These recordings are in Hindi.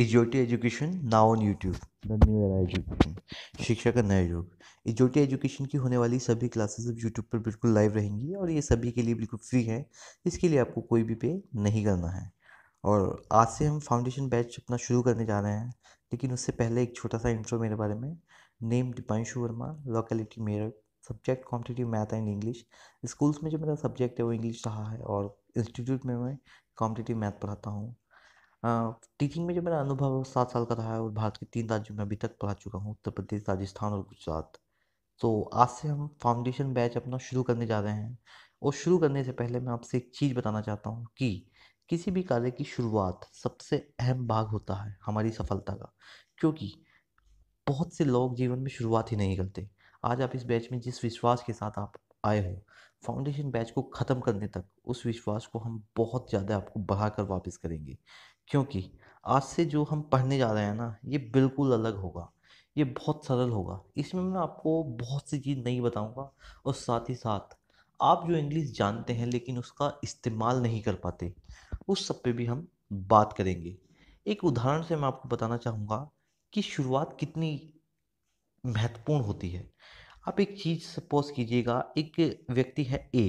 इजोटी education now on YouTube the new era education शिक्षा का नया युग इजोटी एजुकेशन की होने वाली सभी क्लासेस अब यूट्यूब पर बिल्कुल लाइव रहेंगी और ये सभी के लिए बिल्कुल फ्री है इसके लिए आपको कोई भी पे नहीं करना है और आज से हम फाउंडेशन बैच अपना शुरू करने जा रहे हैं लेकिन उससे पहले एक छोटा सा इंट्रो मेरे बारे में name Deepanshu Verma locality Meerut subject competitive math and English schools में जो मेरा सब्जेक्ट है वो इंग्लिश रहा है और इंस्टीट्यूट में मैं कॉम्पिटेटिव मैथ पढ़ाता हूँ टीचिंग हाँ, में जो मेरा अनुभव सात साल का रहा है और भारत के तीन राज्यों में अभी तक पढ़ा चुका हूँ उत्तर प्रदेश राजस्थान और गुजरात तो आज से हम फाउंडेशन बैच अपना शुरू करने जा रहे हैं और शुरू करने से पहले मैं आपसे एक चीज़ बताना चाहता हूँ कि किसी भी कार्य की शुरुआत सबसे अहम भाग होता है हमारी सफलता का क्योंकि बहुत से लोग जीवन में शुरुआत ही नहीं करते आज आप इस बैच में जिस विश्वास के साथ आप आए हो फाउंडेशन बैच को ख़त्म करने तक उस विश्वास को हम बहुत ज़्यादा आपको बढ़ाकर वापस करेंगे क्योंकि आज से जो हम पढ़ने जा रहे हैं ना ये बिल्कुल अलग होगा ये बहुत सरल होगा इसमें मैं आपको बहुत सी चीज़ नहीं बताऊंगा और साथ ही साथ आप जो इंग्लिश जानते हैं लेकिन उसका इस्तेमाल नहीं कर पाते उस सब पे भी हम बात करेंगे एक उदाहरण से मैं आपको बताना चाहूँगा कि शुरुआत कितनी महत्वपूर्ण होती है आप एक चीज़ सपोज कीजिएगा एक व्यक्ति है ए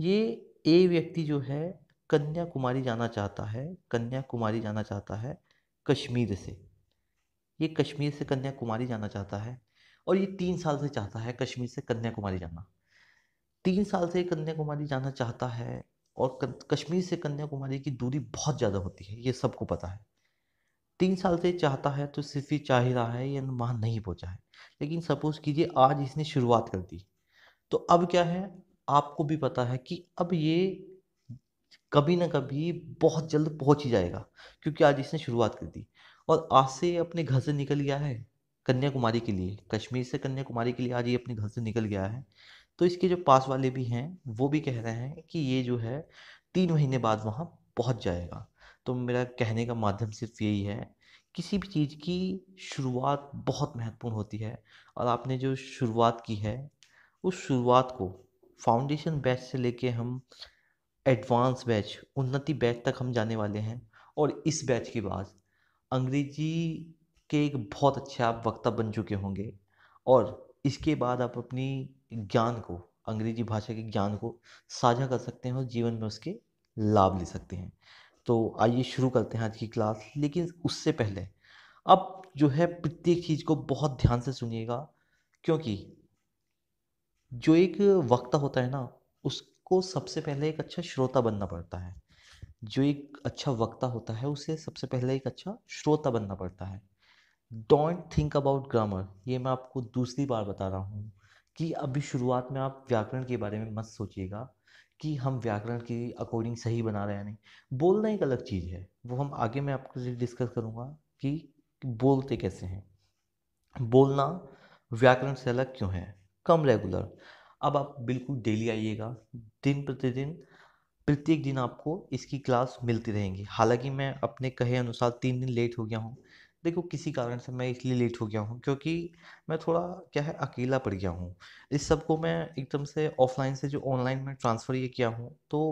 ये ए व्यक्ति जो है कन्याकुमारी जाना चाहता है कन्याकुमारी जाना चाहता है कश्मीर से ये कश्मीर से कन्याकुमारी जाना चाहता है और ये तीन साल से चाहता है कश्मीर से कन्याकुमारी जाना तीन साल से कन्याकुमारी जाना चाहता है और कश्मीर से कन्याकुमारी की दूरी बहुत ज़्यादा होती है ये सबको पता है तीन साल से चाहता है तो सिर्फ ये चाह ही रहा है ये वहाँ नहीं पहुँचा है लेकिन सपोज़ कीजिए आज इसने शुरुआत कर दी तो अब क्या है आपको भी पता है कि अब ये कभी ना कभी बहुत जल्द पहुंच ही जाएगा क्योंकि आज इसने शुरुआत कर दी और आज से अपने घर से निकल गया है कन्याकुमारी के लिए कश्मीर से कन्याकुमारी के लिए आज ये अपने घर से निकल गया है तो इसके जो पास वाले भी हैं वो भी कह रहे हैं कि ये जो है तीन महीने बाद वहाँ पहुँच जाएगा तो मेरा कहने का माध्यम सिर्फ यही है किसी भी चीज़ की शुरुआत बहुत महत्वपूर्ण होती है और आपने जो शुरुआत की है उस शुरुआत को फाउंडेशन बैच से लेके हम एडवांस बैच उन्नति बैच तक हम जाने वाले हैं और इस बैच के बाद अंग्रेजी के एक बहुत अच्छे आप वक्ता बन चुके होंगे और इसके बाद आप अपनी ज्ञान को अंग्रेजी भाषा के ज्ञान को साझा कर सकते हैं और जीवन में उसके लाभ ले सकते हैं तो आइए शुरू करते हैं आज की क्लास लेकिन उससे पहले अब जो है प्रत्येक चीज़ को बहुत ध्यान से सुनिएगा क्योंकि जो एक वक्ता होता है ना उस को सबसे पहले एक अच्छा श्रोता बनना पड़ता है जो एक अच्छा वक्ता होता है उसे सबसे पहले एक अच्छा श्रोता बनना पड़ता है डोंट थिंक अबाउट ग्रामर ये मैं आपको दूसरी बार बता रहा हूँ कि अभी शुरुआत में आप व्याकरण के बारे में मत सोचिएगा कि हम व्याकरण के अकॉर्डिंग सही बना रहे हैं नहीं बोलना एक अलग चीज़ है वो हम आगे मैं आपको डिस्कस करूँगा कि बोलते कैसे हैं बोलना व्याकरण से अलग क्यों है कम रेगुलर अब आप बिल्कुल डेली आइएगा दिन प्रतिदिन प्रत्येक दिन आपको इसकी क्लास मिलती रहेंगी हालांकि मैं अपने कहे अनुसार तीन दिन लेट हो गया हूँ देखो किसी कारण से मैं इसलिए लेट हो गया हूँ क्योंकि मैं थोड़ा क्या है अकेला पड़ गया हूँ इस सब को मैं एकदम से ऑफलाइन से जो ऑनलाइन में ट्रांसफ़र ये किया हूँ तो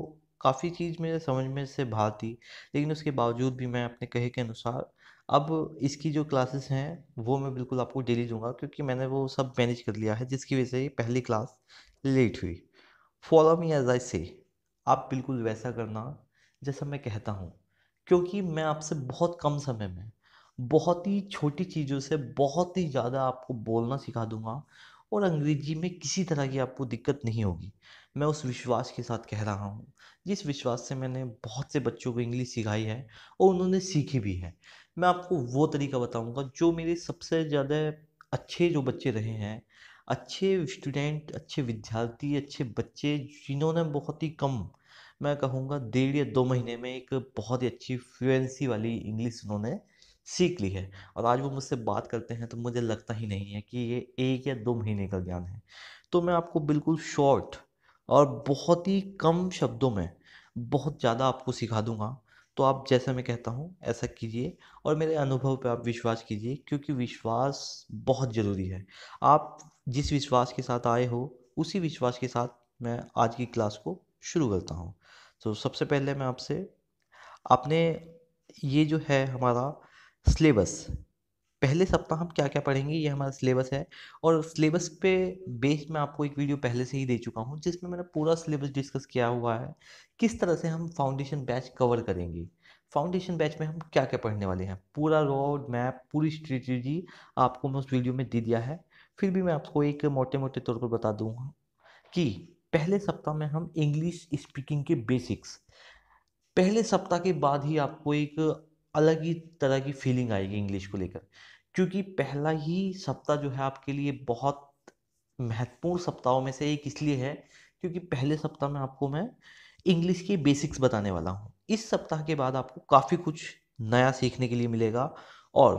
काफ़ी चीज़ मेरे समझ में से बाहर थी लेकिन उसके बावजूद भी मैं अपने कहे के अनुसार अब इसकी जो क्लासेस हैं वो मैं बिल्कुल आपको डेली दूंगा क्योंकि मैंने वो सब मैनेज कर लिया है जिसकी वजह से पहली क्लास लेट हुई follow me as I say आप बिल्कुल वैसा करना जैसा मैं कहता हूँ क्योंकि मैं आपसे बहुत कम समय में बहुत ही छोटी चीज़ों से बहुत ही ज़्यादा आपको बोलना सिखा दूंगा और अंग्रेजी में किसी तरह की आपको दिक्कत नहीं होगी मैं उस विश्वास के साथ कह रहा हूँ जिस विश्वास से मैंने बहुत से बच्चों को इंग्लिश सिखाई है और उन्होंने सीखी भी है मैं आपको वो तरीका बताऊँगा जो मेरे सबसे ज़्यादा अच्छे जो बच्चे रहे हैं अच्छे स्टूडेंट अच्छे विद्यार्थी अच्छे बच्चे जिन्होंने बहुत ही कम मैं कहूँगा डेढ़ या दो महीने में एक बहुत ही अच्छी फ्लुएंसी वाली इंग्लिश उन्होंने सीख ली है और आज वो मुझसे बात करते हैं तो मुझे लगता ही नहीं है कि ये एक या दो महीने का ज्ञान है तो मैं आपको बिल्कुल शॉर्ट और बहुत ही कम शब्दों में बहुत ज़्यादा आपको सिखा दूंगा तो आप जैसा मैं कहता हूँ ऐसा कीजिए और मेरे अनुभव पे आप विश्वास कीजिए क्योंकि विश्वास बहुत ज़रूरी है आप जिस विश्वास के साथ आए हो उसी विश्वास के साथ मैं आज की क्लास को शुरू करता हूँ तो सबसे पहले मैं आपसे आपने ये जो है हमारा सिलेबस पहले सप्ताह हम क्या क्या पढ़ेंगे ये हमारा सिलेबस है और सिलेबस पे बेस मैं आपको एक वीडियो पहले से ही दे चुका हूँ जिसमें मैंने पूरा सिलेबस डिस्कस किया हुआ है किस तरह से हम फाउंडेशन बैच कवर करेंगे फाउंडेशन बैच में हम क्या क्या पढ़ने वाले हैं पूरा रोड मैप पूरी स्ट्रेटजी आपको मैं उस वीडियो में दे दिया है फिर भी मैं आपको एक मोटे मोटे तौर पर बता दूँगा कि पहले सप्ताह में हम इंग्लिश स्पीकिंग के बेसिक्स पहले सप्ताह के बाद ही आपको एक अलग ही तरह की फीलिंग आएगी इंग्लिश को लेकर क्योंकि पहला ही सप्ताह जो है आपके लिए बहुत महत्वपूर्ण सप्ताहों में से एक इसलिए है क्योंकि पहले सप्ताह में आपको मैं इंग्लिश के बेसिक्स बताने वाला हूँ इस सप्ताह के बाद आपको काफ़ी कुछ नया सीखने के लिए मिलेगा और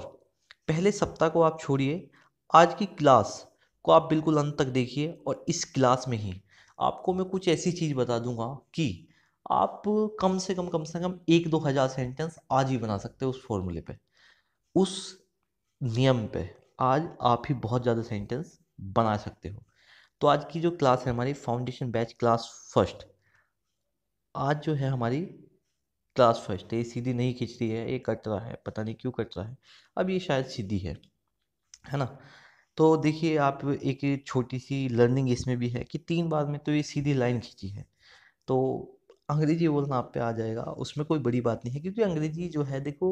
पहले सप्ताह को आप छोड़िए आज की क्लास को आप बिल्कुल अंत तक देखिए और इस क्लास में ही आपको मैं कुछ ऐसी चीज़ बता दूंगा कि आप कम से कम कम से कम एक दो हज़ार सेंटेंस आज ही बना सकते हो उस फॉर्मूले पे उस नियम पे आज आप ही बहुत ज़्यादा सेंटेंस बना सकते हो तो आज की जो क्लास है हमारी फाउंडेशन बैच क्लास फर्स्ट आज जो है हमारी क्लास फर्स्ट ये सीधी नहीं खींच रही है ये कट रहा है पता नहीं क्यों कट रहा है अब ये शायद सीधी है है ना तो देखिए आप एक छोटी सी लर्निंग इसमें भी है कि तीन बार में तो ये सीधी लाइन खींची है तो अंग्रेजी बोलना आप पे आ जाएगा उसमें कोई बड़ी बात नहीं है क्योंकि अंग्रेजी जो है देखो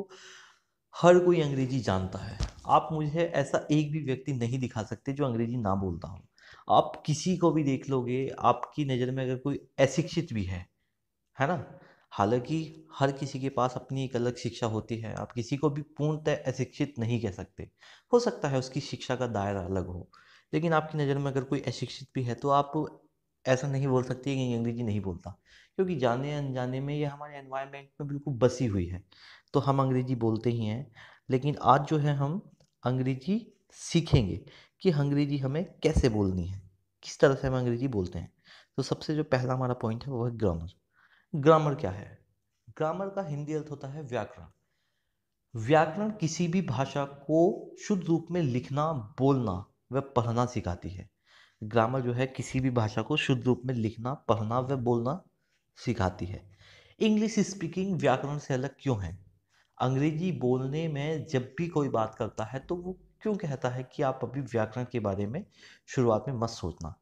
हर कोई अंग्रेजी जानता है आप मुझे ऐसा एक भी व्यक्ति नहीं दिखा सकते जो अंग्रेजी ना बोलता हो आप किसी को भी देख लोगे आपकी नज़र में अगर कोई अशिक्षित भी है है ना हालांकि हर किसी के पास अपनी एक अलग शिक्षा होती है आप किसी को भी पूर्णतः अशिक्षित नहीं कह सकते हो सकता है उसकी शिक्षा का दायरा अलग हो लेकिन आपकी नज़र में अगर कोई अशिक्षित भी है तो आप ऐसा नहीं बोल सकती कि अंग्रेज़ी नहीं बोलता क्योंकि जाने अनजाने में ये हमारे एनवायरनमेंट में बिल्कुल बसी हुई है तो हम अंग्रेज़ी बोलते ही हैं लेकिन आज जो है हम अंग्रेज़ी सीखेंगे कि अंग्रेज़ी हमें कैसे बोलनी है किस तरह से हम अंग्रेज़ी बोलते हैं तो सबसे जो पहला हमारा पॉइंट है वो है ग्रामर ग्रामर क्या है ग्रामर का हिंदी अर्थ होता है व्याकरण व्याकरण किसी भी भाषा को शुद्ध रूप में लिखना बोलना व पढ़ना सिखाती है ग्रामर जो है किसी भी भाषा को शुद्ध रूप में लिखना पढ़ना व बोलना सिखाती है इंग्लिश स्पीकिंग व्याकरण से अलग क्यों है अंग्रेजी बोलने में जब भी कोई बात करता है तो वो क्यों कहता है कि आप अभी व्याकरण के बारे में शुरुआत में मत सोचना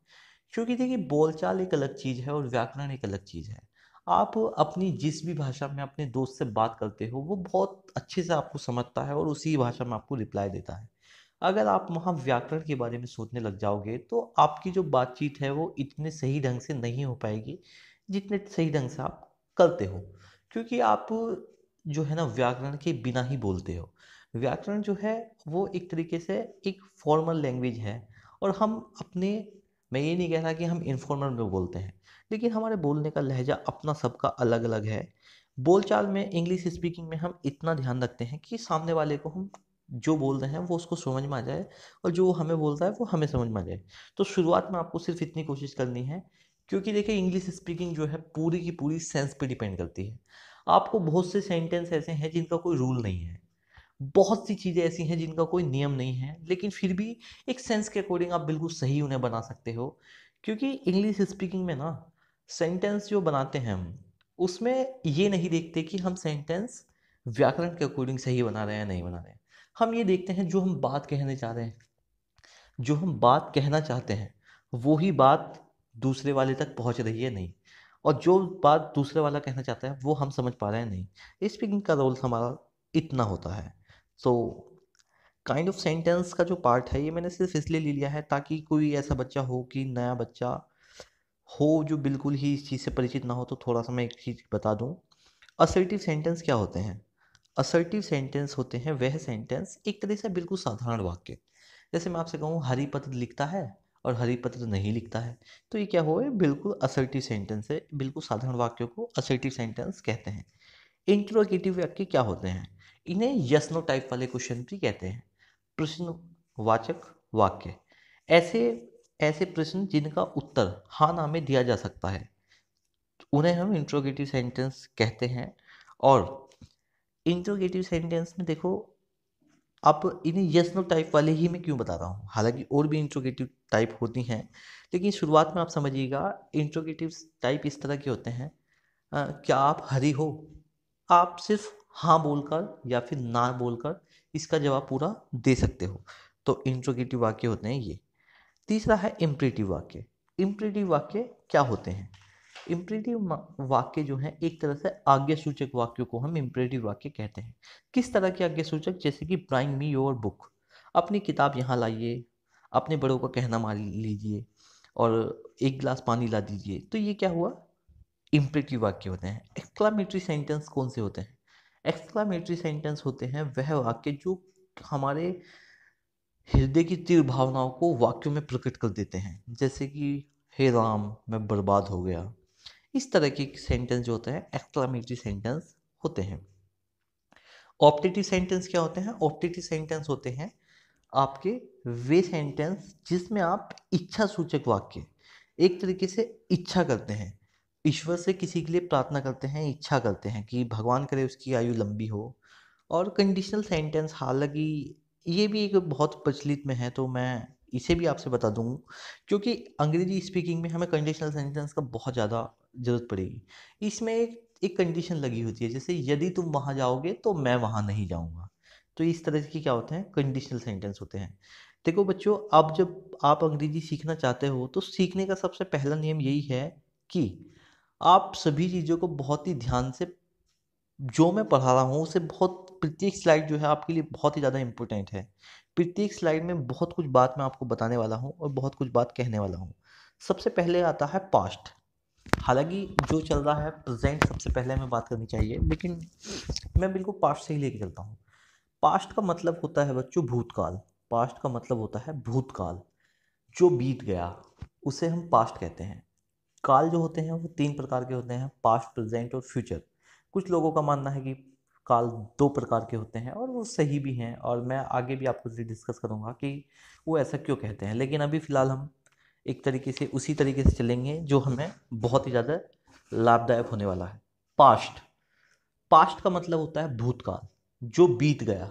क्योंकि देखिए बोलचाल एक अलग चीज़ है और व्याकरण एक अलग चीज़ है आप अपनी जिस भी भाषा में अपने दोस्त से बात करते हो वो बहुत अच्छे से आपको समझता है और उसी भाषा में आपको रिप्लाई देता है अगर आप वहाँ व्याकरण के बारे में सोचने लग जाओगे तो आपकी जो बातचीत है वो इतने सही ढंग से नहीं हो पाएगी जितने सही ढंग से आप करते हो क्योंकि आप जो है ना व्याकरण के बिना ही बोलते हो व्याकरण जो है वो एक तरीके से एक फॉर्मल लैंग्वेज है और हम अपने मैं ये नहीं कह रहा कि हम इनफॉर्मल में बोलते हैं लेकिन हमारे बोलने का लहजा अपना सबका अलग अलग है बोलचाल में इंग्लिश स्पीकिंग में हम इतना ध्यान रखते हैं कि सामने वाले को हम जो बोल रहे हैं वो उसको समझ में आ जाए और जो हमें बोल रहा है वो हमें समझ में आ जाए तो शुरुआत में आपको सिर्फ इतनी कोशिश करनी है क्योंकि देखिए इंग्लिश स्पीकिंग जो है पूरी की पूरी सेंस पे डिपेंड करती है आपको बहुत से सेंटेंस ऐसे हैं जिनका कोई रूल नहीं है बहुत सी चीज़ें ऐसी हैं जिनका कोई नियम नहीं है लेकिन फिर भी एक सेंस के अकॉर्डिंग आप बिल्कुल सही उन्हें बना सकते हो क्योंकि इंग्लिश स्पीकिंग में ना सेंटेंस जो बनाते हैं हम उसमें ये नहीं देखते कि हम सेंटेंस व्याकरण के अकॉर्डिंग सही बना रहे हैं या नहीं बना रहे हैं हम ये देखते हैं जो हम बात कहने चाह रहे हैं जो हम बात कहना चाहते हैं वो ही बात दूसरे वाले तक पहुंच रही है नहीं और जो बात दूसरे वाला कहना चाहता है वो हम समझ पा रहे हैं नहीं स्पीकिंग का रोल हमारा इतना होता है सो काइंड ऑफ सेंटेंस का जो पार्ट है ये मैंने सिर्फ इसलिए ले लिया है ताकि कोई ऐसा बच्चा हो कि नया बच्चा हो जो बिल्कुल ही इस चीज़ से परिचित ना हो तो थोड़ा सा मैं एक चीज़ बता दूँ असर्टिव सेंटेंस क्या होते हैं असर्टिव सेंटेंस होते हैं वह सेंटेंस एक तरह से बिल्कुल साधारण वाक्य जैसे मैं आपसे कहूँ हरी पत्र लिखता है और हरी पत्र नहीं लिखता है तो ये क्या हुआ बिल्कुल असर्टिव सेंटेंस है बिल्कुल साधारण वाक्यों को असर्टिव सेंटेंस कहते हैं इंट्रोगेटिव वाक्य क्या होते हैं इन्हें यस्नो टाइप वाले क्वेश्चन भी कहते हैं प्रश्नवाचक वाक्य ऐसे ऐसे प्रश्न जिनका उत्तर हाँ ना में दिया जा सकता है उन्हें हम इंट्रोगेटिव सेंटेंस कहते हैं और इंट्रोगेटिव सेंटेंस में देखो आप इन्हें यस नो टाइप वाले ही में क्यों बता रहा हूँ हालांकि और भी इंट्रोगेटिव टाइप होती हैं लेकिन शुरुआत में आप समझिएगा इंट्रोगेटिव टाइप इस तरह के होते हैं आ, क्या आप हरी हो आप सिर्फ हाँ बोलकर या फिर ना बोलकर इसका जवाब पूरा दे सकते हो तो इंट्रोगेटिव वाक्य होते हैं ये तीसरा है इम्प्रेटिव वाक्य इम्प्रेटिव वाक्य क्या होते हैं इम्परेटिव वाक्य जो है एक तरह से आज्ञा सूचक वाक्यों को हम इम्परेटिव वाक्य कहते हैं किस तरह के आज्ञा सूचक जैसे कि ब्राइंग मी योर बुक अपनी किताब यहाँ लाइए अपने बड़ों का कहना मान लीजिए और एक गिलास पानी ला दीजिए तो ये क्या हुआ इम्परेटिव वाक्य होते हैं एक्सक्लामेटरी सेंटेंस कौन से होते हैं एक्सक्लामेटरी सेंटेंस होते हैं वह वाक्य जो हमारे हृदय की तीव्र भावनाओं को वाक्यों में प्रकट कर देते हैं जैसे कि हे राम मैं बर्बाद हो गया इस तरह के सेंटेंस जो होते हैं एक्सक्लामेटरी सेंटेंस होते हैं ऑप्टेटिव सेंटेंस क्या होते हैं ऑप्टेटिव सेंटेंस होते हैं आपके वे सेंटेंस जिसमें आप इच्छा सूचक वाक्य एक तरीके से इच्छा करते हैं ईश्वर से किसी के लिए प्रार्थना करते हैं इच्छा करते हैं कि भगवान करे उसकी आयु लंबी हो और कंडीशनल सेंटेंस हालांकि ये भी एक बहुत प्रचलित में है तो मैं इसे भी आपसे बता दूँ क्योंकि अंग्रेजी स्पीकिंग में हमें कंडीशनल सेंटेंस का बहुत ज़्यादा ज़रूरत पड़ेगी इसमें एक एक कंडीशन लगी होती है जैसे यदि तुम वहाँ जाओगे तो मैं वहाँ नहीं जाऊँगा तो इस तरह के क्या होते हैं कंडीशनल सेंटेंस होते हैं देखो बच्चों अब जब आप अंग्रेजी सीखना चाहते हो तो सीखने का सबसे पहला नियम यही है कि आप सभी चीज़ों को बहुत ही ध्यान से जो मैं पढ़ा रहा हूँ उसे बहुत प्रत्येक स्लाइड जो है आपके लिए बहुत ही ज़्यादा इंपॉर्टेंट है प्रत्येक स्लाइड में बहुत कुछ बात मैं आपको बताने वाला हूँ और बहुत कुछ बात कहने वाला हूँ सबसे पहले आता है पास्ट हालांकि जो चल रहा है प्रेजेंट सबसे पहले हमें बात करनी चाहिए लेकिन मैं बिल्कुल पास्ट से ही लेके चलता हूँ पास्ट का मतलब होता है बच्चों भूतकाल पास्ट का मतलब होता है भूतकाल जो बीत गया उसे हम पास्ट कहते हैं काल जो होते हैं वो तीन प्रकार के होते हैं पास्ट प्रेजेंट और फ्यूचर कुछ लोगों का मानना है कि काल दो प्रकार के होते हैं और वो सही भी हैं और मैं आगे भी आपको डिस्कस करूँगा कि वो ऐसा क्यों कहते हैं लेकिन अभी फ़िलहाल हम एक तरीके से उसी तरीके से चलेंगे जो हमें बहुत ही ज़्यादा लाभदायक होने वाला है पास्ट पास्ट का मतलब होता है भूतकाल जो बीत गया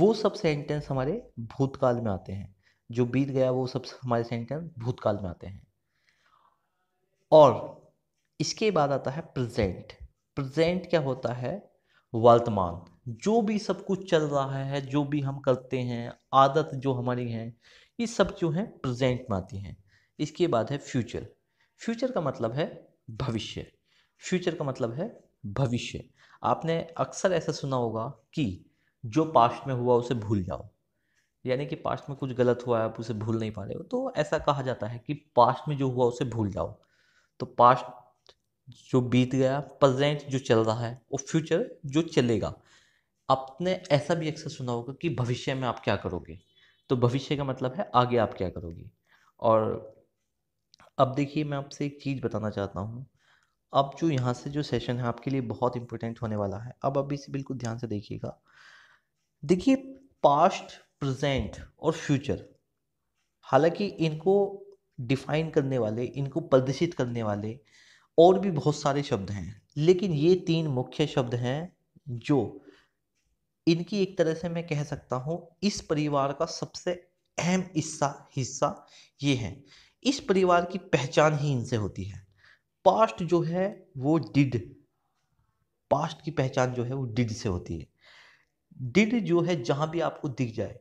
वो सब सेंटेंस हमारे भूतकाल में आते हैं जो बीत गया वो सब हमारे सेंटेंस भूतकाल में आते हैं और इसके बाद आता है प्रेजेंट प्रेजेंट क्या होता है वर्तमान जो भी सब कुछ चल रहा है जो भी हम करते हैं आदत जो हमारी है ये सब जो है प्रेजेंट में आती हैं इसके बाद है फ्यूचर फ्यूचर का मतलब है भविष्य फ्यूचर का मतलब है भविष्य आपने अक्सर ऐसा सुना होगा कि जो पास्ट में हुआ उसे भूल जाओ यानी कि पास्ट में कुछ गलत हुआ है आप उसे भूल नहीं पा रहे हो तो ऐसा कहा जाता है कि पास्ट में जो हुआ उसे भूल जाओ तो पास्ट जो बीत गया प्रजेंट जो चल रहा है और फ्यूचर जो चलेगा आपने ऐसा भी अक्सर सुना होगा कि भविष्य में आप क्या करोगे तो भविष्य का मतलब है आगे आप क्या करोगे और अब देखिए मैं आपसे एक चीज़ बताना चाहता हूँ अब जो यहाँ से जो सेशन है आपके लिए बहुत इंपॉर्टेंट होने वाला है अब आप इसे बिल्कुल ध्यान से देखिएगा देखिए पास्ट प्रेजेंट और फ्यूचर हालांकि इनको डिफाइन करने वाले इनको प्रदर्शित करने वाले और भी बहुत सारे शब्द हैं लेकिन ये तीन मुख्य शब्द हैं जो इनकी एक तरह से मैं कह सकता हूँ इस परिवार का सबसे अहम हिस्सा हिस्सा ये है इस परिवार की पहचान ही इनसे होती है पास्ट जो है वो डिड पास्ट की पहचान जो है वो डिड से होती है डिड जो है जहां भी आपको दिख जाए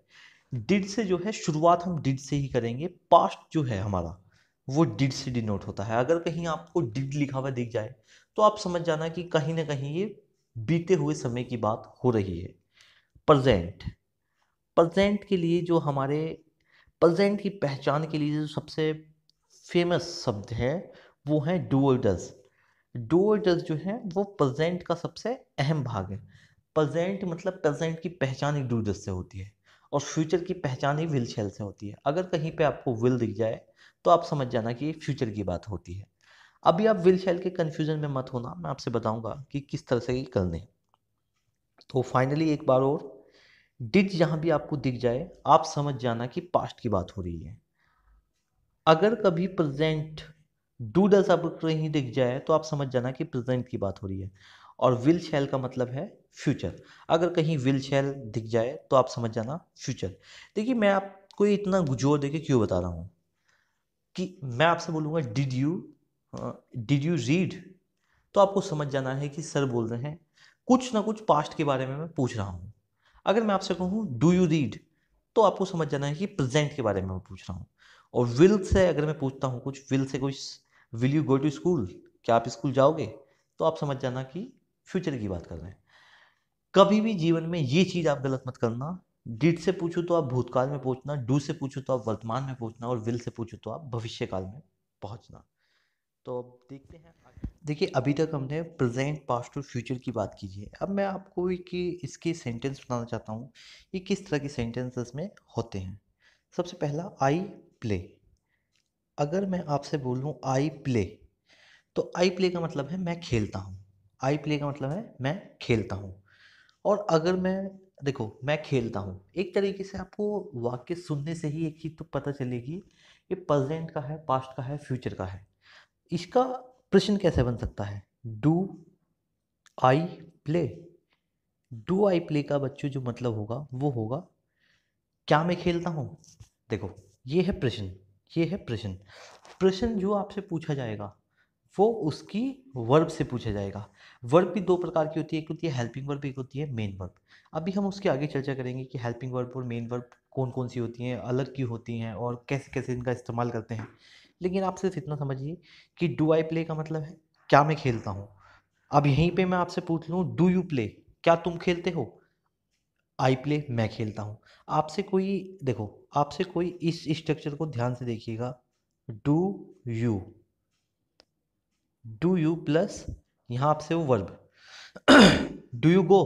डिड से जो है शुरुआत हम डिड से ही करेंगे पास्ट जो है हमारा वो डिड से डिनोट होता है अगर कहीं आपको डिड लिखा हुआ दिख जाए तो आप समझ जाना कि कहीं ना कहीं ये बीते हुए समय की बात हो रही है प्रजेंट प्रजेंट के लिए जो हमारे प्रजेंट की पहचान के लिए जो सबसे फेमस शब्द है वो है डूअर्डज डूअर्डज जो है वो प्रजेंट का सबसे अहम भाग है प्रजेंट मतलब प्रजेंट की पहचान ही डूडज से होती है और फ्यूचर की पहचान ही विल शेल से होती है अगर कहीं पे आपको विल दिख जाए तो आप समझ जाना कि फ्यूचर की बात होती है अभी आप विल शेल के कन्फ्यूजन में मत होना मैं आपसे बताऊंगा कि किस तरह से ये कर लें तो फाइनली एक बार और डिड जहाँ भी आपको दिख जाए आप समझ जाना कि पास्ट की बात हो रही है अगर कभी प्रेजेंट डूडल्स अब कहीं दिख जाए तो आप समझ जाना कि प्रेजेंट की बात हो रही है और विल शैल का मतलब है फ्यूचर अगर कहीं विल शैल दिख जाए तो आप समझ जाना फ्यूचर देखिए मैं आपको इतना जोर दे के क्यों बता रहा हूँ कि मैं आपसे बोलूँगा did you did you read तो आपको समझ जाना है कि सर बोल रहे हैं कुछ ना कुछ पास्ट के बारे में मैं पूछ रहा हूँ अगर मैं आपसे कहूँ डू यू रीड तो आपको समझ जाना है कि प्रेजेंट के बारे में मैं पूछ रहा हूँ और विल से अगर मैं पूछता हूँ कुछ विल से कुछ will you go to school क्या आप स्कूल जाओगे तो आप समझ जाना कि फ्यूचर की बात कर रहे हैं कभी भी जीवन में ये चीज़ आप गलत मत करना डिड से पूछो तो आप भूतकाल में पूछना डू से पूछो तो आप वर्तमान में पूछना और विल से पूछो तो आप भविष्य काल में पहुंचना तो अब देखते हैं देखिए अभी तक हमने प्रेजेंट पास्ट और फ्यूचर की बात की है अब मैं आपको एक इसके सेंटेंस बताना चाहता हूँ कि किस तरह के सेंटेंसेस में होते हैं सबसे पहला आई प्ले अगर मैं आपसे बोलूँ आई प्ले तो आई प्ले का मतलब है मैं खेलता हूँ आई प्ले का मतलब है मैं खेलता हूँ और अगर मैं देखो मैं खेलता हूँ एक तरीके से आपको वाक्य सुनने से ही एक चीज़ तो पता चलेगी ये प्रजेंट का है पास्ट का है फ्यूचर का है इसका प्रश्न कैसे बन सकता है do I play do I play का बच्चों जो मतलब होगा वो होगा क्या मैं खेलता हूँ देखो ये है प्रश्न ये है प्रश्न प्रश्न जो आपसे पूछा जाएगा वो उसकी वर्ब से पूछा जाएगा वर्ब भी दो प्रकार की होती है एक होती है हेल्पिंग वर्ब एक होती है मेन वर्ब अभी हम उसके आगे चर्चा करेंगे कि हेल्पिंग वर्ब और मेन वर्ब कौन कौन सी होती हैं अलग की होती हैं और कैसे कैसे इनका इस्तेमाल करते हैं लेकिन आप सिर्फ इतना समझिए कि डू आई प्ले का मतलब है क्या मैं खेलता हूँ अब यहीं पर मैं आपसे पूछ लूँ डू यू प्ले क्या तुम खेलते हो आई प्ले मैं खेलता हूँ आपसे कोई देखो आपसे कोई इस स्ट्रक्चर को ध्यान से देखिएगा do you do you plus यहाँ आपसे वो वर्ब डू यू गो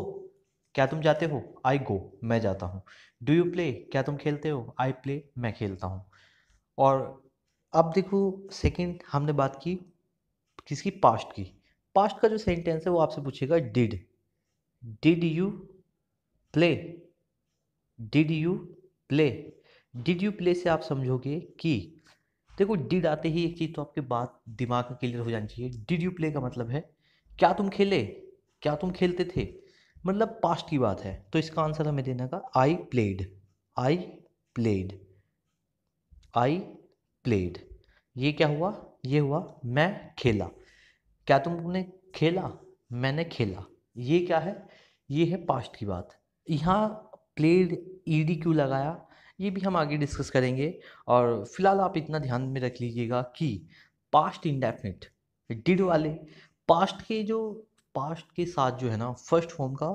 क्या तुम जाते हो आई गो मैं जाता हूँ डू यू प्ले क्या तुम खेलते हो आई प्ले मैं खेलता हूँ और अब देखो सेकेंड हमने बात की किसकी पास्ट की पास्ट का जो सेंटेंस है वो आपसे पूछेगा did did you play did you play did you play से आप समझोगे कि देखो डिड आते ही एक चीज़ तो आपके बात दिमाग में क्लियर हो जानी चाहिए डिड यू प्ले का मतलब है क्या तुम खेले क्या तुम खेलते थे मतलब पास्ट की बात है तो इसका आंसर हमें देना का I played I played I played ये क्या हुआ ये हुआ मैं खेला क्या तुमने खेला मैंने खेला ये क्या है ये है पास्ट की बात यहाँ प्लेड ई डी लगाया ये भी हम आगे डिस्कस करेंगे और फिलहाल आप इतना ध्यान में रख लीजिएगा कि पास्ट इंडेफिनिट डिड वाले पास्ट के जो पास्ट के साथ जो है ना फर्स्ट फॉर्म का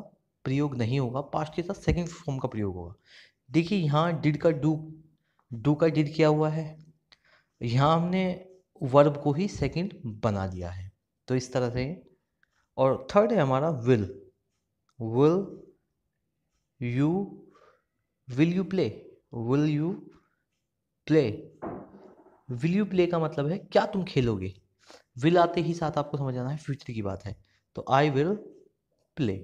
प्रयोग नहीं होगा पास्ट के साथ सेकंड फॉर्म का प्रयोग होगा देखिए यहाँ डिड का डू डू का डिड किया हुआ है यहाँ हमने वर्ब को ही सेकंड बना दिया है तो इस तरह से और थर्ड है हमारा will will you will you play will you play will you play का मतलब है क्या तुम खेलोगे विल आते ही साथ आपको समझ आना है फ्यूचर की बात है तो I will play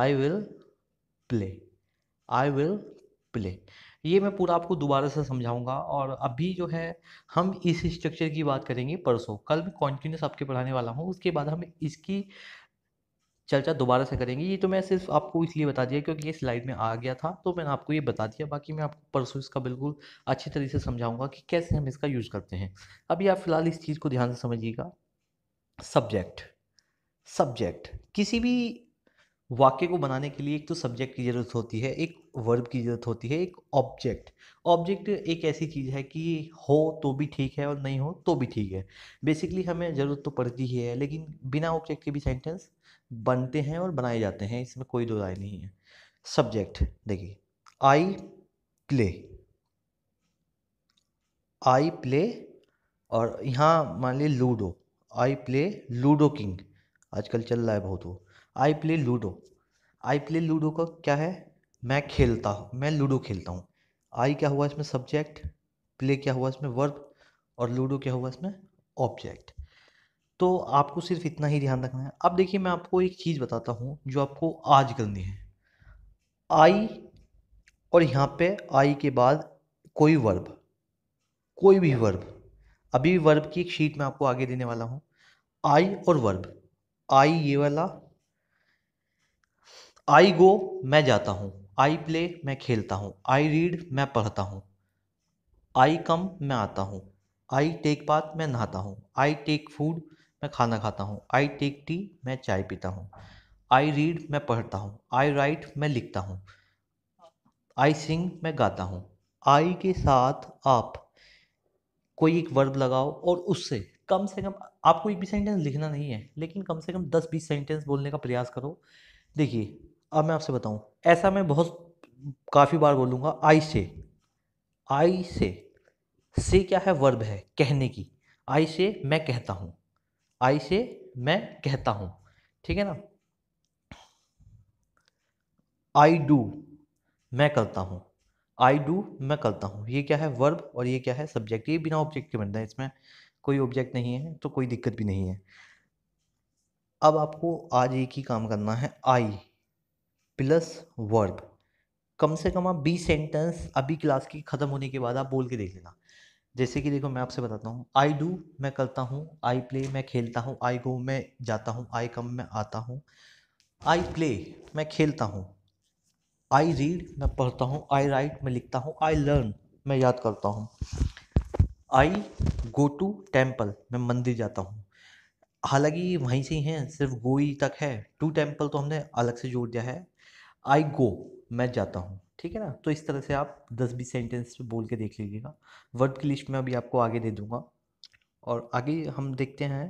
I will play I will play ये मैं पूरा आपको दोबारा से समझाऊंगा और अभी जो है हम इस स्ट्रक्चर की बात करेंगे परसों कल मैं कॉन्टिन्यूस आपके पढ़ाने वाला हूँ उसके बाद हम इसकी चर्चा दोबारा से करेंगे ये तो मैं सिर्फ आपको इसलिए बता दिया क्योंकि ये स्लाइड में आ गया था तो मैंने आपको ये बता दिया बाकी मैं आपको परसों इसका बिल्कुल अच्छी तरीके से समझाऊंगा कि कैसे हम इसका यूज़ करते हैं अभी आप फिलहाल इस चीज़ को ध्यान से समझिएगा सब्जेक्ट सब्जेक्ट किसी भी वाक्य को बनाने के लिए एक तो सब्जेक्ट की ज़रूरत होती है एक वर्ब की ज़रूरत होती है एक ऑब्जेक्ट ऑब्जेक्ट एक ऐसी चीज़ है कि हो तो भी ठीक है और नहीं हो तो भी ठीक है बेसिकली हमें ज़रूरत तो पड़ती ही है लेकिन बिना ऑब्जेक्ट के भी सेंटेंस बनते हैं और बनाए जाते हैं इसमें कोई दो राय नहीं है सब्जेक्ट देखिए आई प्ले आई प्ले और यहाँ मान ली ludo I play Ludo King आजकल चल रहा है बहुत वो I play ludo I play ludo का क्या है मैं खेलता हूँ मैं लूडो खेलता हूँ आई क्या हुआ इसमें सब्जेक्ट प्ले क्या हुआ इसमें वर्ब और लूडो क्या हुआ इसमें ऑब्जेक्ट तो आपको सिर्फ इतना ही ध्यान रखना है अब देखिए मैं आपको एक चीज़ बताता हूँ जो आपको आज करनी है आई और यहाँ पे आई के बाद कोई वर्ब कोई भी वर्ब अभी वर्ब की एक शीट में आपको आगे देने वाला हूँ आई और वर्ब आई ये वाला आई गो मैं जाता हूँ आई प्ले मैं खेलता हूँ आई रीड मैं पढ़ता हूँ आई कम मैं आता हूँ आई टेक पाथ मैं नहाता हूँ आई टेक फूड मैं खाना खाता हूँ आई टेक टी मैं चाय पीता हूँ आई रीड मैं पढ़ता हूँ आई राइट मैं लिखता हूँ आई सिंग मैं गाता हूँ आई के साथ आप कोई एक वर्ब लगाओ और उससे कम से कम आपको एक भी सेंटेंस लिखना नहीं है लेकिन कम से कम दस बीस सेंटेंस बोलने का प्रयास करो देखिए अब मैं आपसे बताऊं ऐसा मैं बहुत काफ़ी बार बोलूँगा आई से आई से से क्या है वर्ब है कहने की आई से मैं कहता हूँ आई से मैं कहता हूँ ठीक है ना आई डू मैं करता हूँ आई डू मैं करता हूँ ये क्या है वर्ब और ये क्या है सब्जेक्ट ये बिना ऑब्जेक्ट के बनता है इसमें कोई ऑब्जेक्ट नहीं है तो कोई दिक्कत भी नहीं है अब आपको आज एक ही काम करना है आई प्लस वर्ब कम से कम आप बीस सेंटेंस अभी क्लास की ख़त्म होने के बाद आप बोल के देख लेना जैसे कि देखो मैं आपसे बताता हूँ आई डू मैं करता हूँ आई प्ले मैं खेलता हूँ आई गो मैं जाता हूँ आई कम मैं आता हूँ आई प्ले मैं खेलता हूँ आई रीड मैं पढ़ता हूँ आई राइट मैं लिखता हूँ आई लर्न मैं याद करता हूँ आई गो टू टेम्पल मैं मंदिर जाता हूँ हालांकि वहीं से ही हैं सिर्फ गोई तक है टू टेम्पल तो हमने अलग से जोड़ दिया है आई गो मैं जाता हूँ ठीक है ना तो इस तरह से आप दस बीस सेंटेंस बोल के देख लीजिएगा वर्ड की लिस्ट में अभी आपको आगे दे दूँगा और आगे हम देखते हैं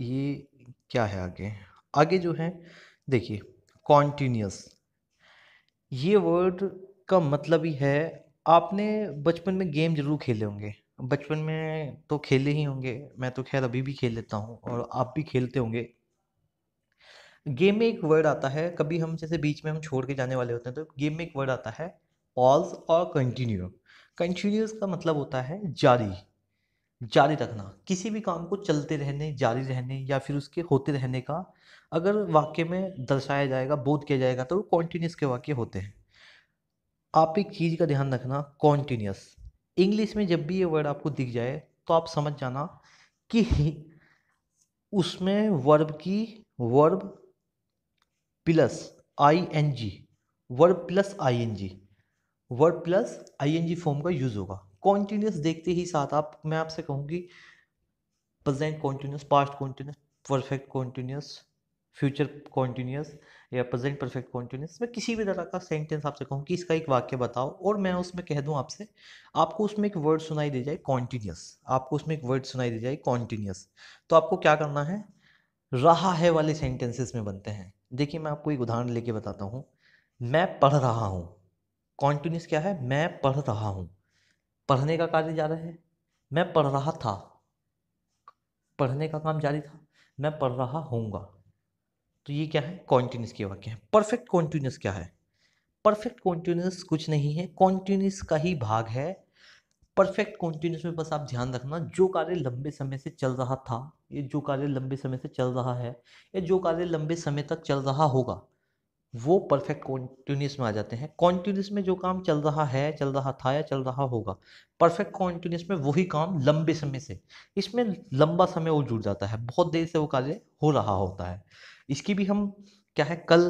ये क्या है आगे आगे जो है देखिए कॉन्टीन्यूस ये वर्ड का मतलब ही है आपने बचपन में गेम जरूर खेले होंगे बचपन में तो खेले ही होंगे मैं तो खैर अभी भी खेल लेता हूँ और आप भी खेलते होंगे गेम में एक वर्ड आता है कभी हम जैसे बीच में हम छोड़ के जाने वाले होते हैं तो गेम में एक वर्ड आता है पॉल्स और कंटिन्यू कंटिन्यूस का मतलब होता है जारी जारी रखना किसी भी काम को चलते रहने जारी रहने या फिर उसके होते रहने का अगर वाक्य में दर्शाया जाएगा बोध किया जाएगा तो कॉन्टीन्यूस के वाक्य होते हैं आप एक चीज़ का ध्यान रखना कॉन्टीन्यूस इंग्लिश में जब भी ये वर्ड आपको दिख जाए तो आप समझ जाना कि उसमें वर्ब की verb plus I N G verb plus I N G verb plus I N G form का यूज़ होगा कॉन्टीन्यूस देखते ही साथ आप मैं आपसे कहूँगी present continuous past continuous perfect continuous future continuous या प्रेजेंट परफेक्ट कॉन्टीन्यूस मैं किसी भी तरह का सेंटेंस आपसे कहूँ कि इसका एक वाक्य बताओ और मैं उसमें कह दूँ आपसे आपको उसमें एक वर्ड सुनाई दे जाए कॉन्टीन्यूस आपको उसमें एक वर्ड सुनाई दे जाए कॉन्टीन्यूस तो आपको क्या करना है रहा है वाले सेंटेंसेस में बनते हैं देखिए मैं आपको एक उदाहरण लेके बताता हूँ मैं पढ़ रहा हूँ कॉन्टिन्यूस क्या है मैं पढ़ रहा हूँ पढ़ने का कार्य जारी है मैं पढ़ रहा था पढ़ने का काम जारी था मैं पढ़ रहा हूँगा तो ये क्या है कॉन्टिन्यूस के वाक्य है परफेक्ट कॉन्टिन्यूस क्या है परफेक्ट कॉन्टिन्यूस कुछ नहीं है कॉन्टिन्यूस का ही भाग है परफेक्ट कॉन्टिन्यूस में बस आप ध्यान रखना जो कार्य लंबे समय से चल रहा था ये जो कार्य लंबे समय से चल रहा है या जो कार्य लंबे समय तक चल रहा होगा वो परफेक्ट कॉन्टीन्यूस में आ जाते हैं कॉन्टीन्यूस में जो काम चल रहा है चल रहा था या चल रहा होगा परफेक्ट कॉन्टीन्यूस में वही काम लंबे समय से इसमें लंबा समय वो जुड़ जाता है बहुत देर से वो कार्य हो रहा होता है इसकी भी हम क्या है कल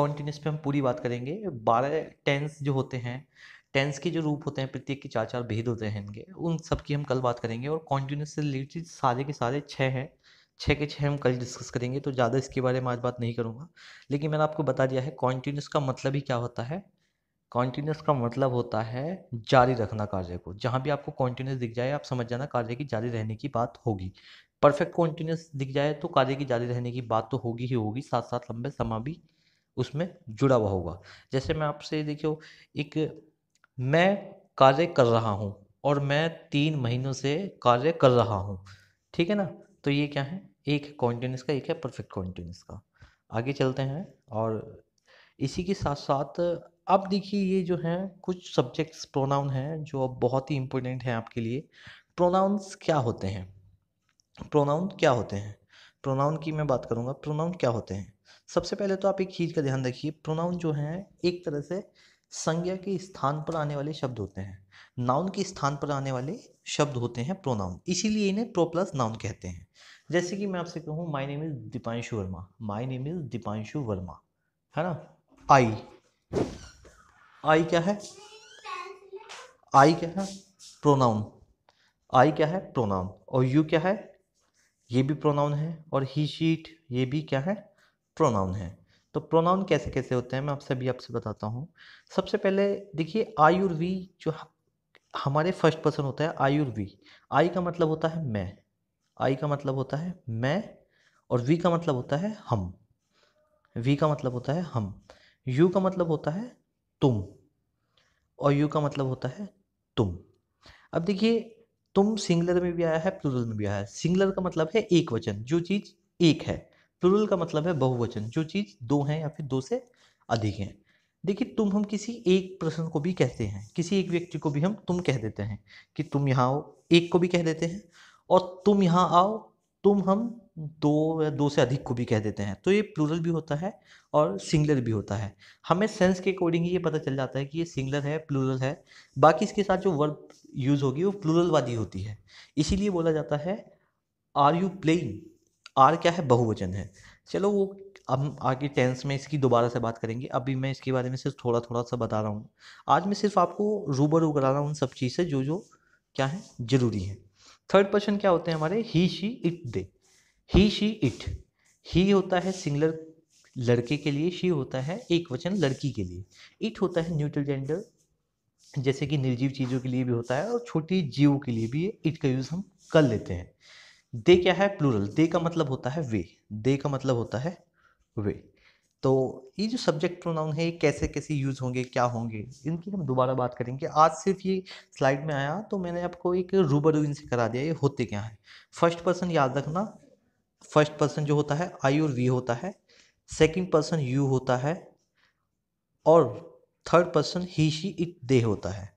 कॉन्टीन्यूस पे हम पूरी बात करेंगे बारह टेंस जो होते हैं टेंस के जो रूप होते हैं प्रत्येक के चार चार भेद होते हैं इनके उन सब की हम कल बात करेंगे और कॉन्टिन्यूस से रिलेटेड सारे के सारे छः हैं छः के छः हम कल डिस्कस करेंगे तो ज़्यादा इसके बारे में आज बात नहीं करूँगा लेकिन मैंने आपको बता दिया है कॉन्टीन्यूस का मतलब ही क्या होता है कॉन्टीन्यूस का मतलब होता है जारी रखना कार्य को जहाँ भी आपको कॉन्टीन्यूस दिख जाए आप समझ जाना कार्य की जारी रहने की बात होगी परफेक्ट कॉन्टीन्यूस दिख जाए तो कार्य की जारी रहने की बात तो होगी ही होगी साथ साथ लंबे समय भी उसमें जुड़ा हुआ होगा जैसे मैं आपसे देखियो एक मैं कार्य कर रहा हूँ और मैं तीन महीनों से कार्य कर रहा हूँ ठीक है ना तो ये क्या है एक है कॉन्टीन्यूस का एक है परफेक्ट कॉन्टीन्यूस का आगे चलते हैं और इसी के साथ साथ अब देखिए ये जो है कुछ सब्जेक्ट्स प्रोनाउन हैं जो अब बहुत ही इम्पोर्टेंट हैं आपके लिए प्रोनाउंस क्या होते हैं प्रोनाउन क्या होते हैं प्रोनाउन की मैं बात करूँगा प्रोनाउन क्या होते हैं सबसे पहले तो आप एक चीज़ का ध्यान रखिए प्रोनाउन जो है एक तरह से संज्ञा के स्थान पर आने वाले शब्द होते हैं नाउन के स्थान पर आने वाले शब्द होते हैं प्रोनाउन इसीलिए इन्हें प्रो प्लस नाउन कहते हैं जैसे कि मैं आपसे कहूँ my name is Deepanshu Verma my name is Deepanshu Verma है ना आई आई क्या है आई क्या है प्रोनाउन आई क्या है प्रोनाउन और यू क्या है ये भी प्रोनाउन है और ही शीट ये भी क्या है प्रोनाउन है तो प्रोनाउन कैसे कैसे होते हैं मैं आपसे सभी आपसे बताता हूँ सबसे पहले देखिए आई और वी जो हमारे फर्स्ट पर्सन होता है आई और वी आई का मतलब होता है मैं आई का मतलब होता है मैं और वी का मतलब होता है हम वी का मतलब होता है हम यू का मतलब होता है तुम और यू का मतलब होता है तुम अब देखिए तुम सिंगलर में भी आया है प्लूरल में भी आया है सिंगलर का मतलब है एक वचन जो चीज़ एक है प्लुरल का मतलब है बहुवचन जो चीज़ दो हैं या फिर दो से अधिक हैं देखिए तुम हम किसी एक पर्सन को भी कहते हैं किसी एक व्यक्ति को भी हम तुम कह देते हैं कि तुम यहाँ आओ एक को भी कह देते हैं और तुम यहाँ आओ तुम हम दो या दो से अधिक को भी कह देते हैं तो ये प्लूरल भी होता है और सिंगलर भी होता है हमें सेंस के अकॉर्डिंग ही ये पता चल जाता है कि ये सिंगलर है प्लूरल है बाकी इसके साथ जो वर्ब यूज़ होगी वो प्लूरल वाली होती है इसीलिए बोला जाता है आर यू प्लेइंग आर क्या है बहुवचन है चलो वो अब आगे टेंस में इसकी दोबारा से बात करेंगे अभी मैं इसके बारे में सिर्फ थोड़ा थोड़ा सा बता रहा हूँ आज मैं सिर्फ आपको रूबरू करा रहा हूँ उन सब चीज़ से जो जो क्या है ज़रूरी है थर्ड पर्सन क्या होते हैं हमारे he she it they he she it he होता है सिंगलर लड़के के लिए शी होता है एक वचन लड़की के लिए इट होता है न्यूट्रल जेंडर जैसे कि निर्जीव चीज़ों के लिए भी होता है और छोटी जीव के लिए भी इट का यूज़ हम कर लेते हैं दे क्या है प्लूरल दे का मतलब होता है वे दे का मतलब होता है वे तो ये जो सब्जेक्ट प्रोनाउन है कैसे कैसे यूज़ होंगे क्या होंगे इनकी हम दोबारा बात करेंगे आज सिर्फ ये स्लाइड में आया तो मैंने आपको एक रूबरू इनसे करा दिया ये होते क्या है फर्स्ट पर्सन याद रखना फर्स्ट पर्सन जो होता है आई और वी होता है सेकंड पर्सन यू होता है और third person he she it they होता है